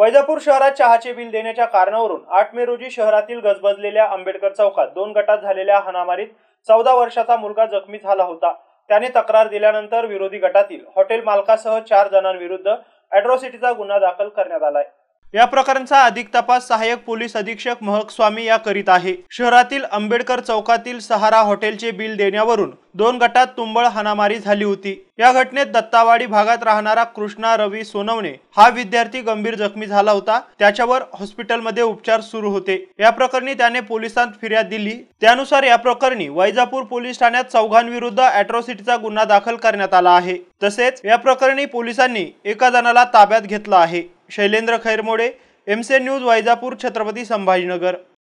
वैजापूर शहरात चहाचे बिल देण्याच्या कारणावरून आठ मे रोजी शहरातील गजबजलेल्या आंबेडकर चौकात दोन गटात झालेल्या हनामारीत चौदा वर्षाचा मुलगा जखमी झाला होता त्याने तक्रार दिल्यानंतर विरोधी गटातील हॉटेल मालकासह चार जणांविरुद्ध अॅट्रॉसिटीचा गुन्हा दाखल करण्यात आलाय या प्रकरणाचा अधिक तपास सहाय्यक पोलीस अधीक्षक महक स्वामी या करीत आहे शहरातील आंबेडकर चौकातील सहारा हॉटेलचे बिल देण्यावरून दोन गटात तुंबळ हाणामारी झाली होती या घटनेत दत्तावाडी भागात राहणारा कृष्णा रवी सोनवणे हा विद्यार्थी गंभीर जखमी झाला होता त्याच्यावर हॉस्पिटलमध्ये उपचार सुरू होते या प्रकरणी त्याने पोलिसांत फिर्याद दिली त्यानुसार या प्रकरणी वैजापूर पोलीस ठाण्यात चौघांविरुद्ध अॅट्रॉसिटीचा गुन्हा दाखल करण्यात आला आहे तसेच या प्रकरणी पोलिसांनी एका जणाला ताब्यात घेतला आहे शैलेंद्र खैरमोडे एम एमसे न्यूज वैजापूर छत्रपती संभाजीनगर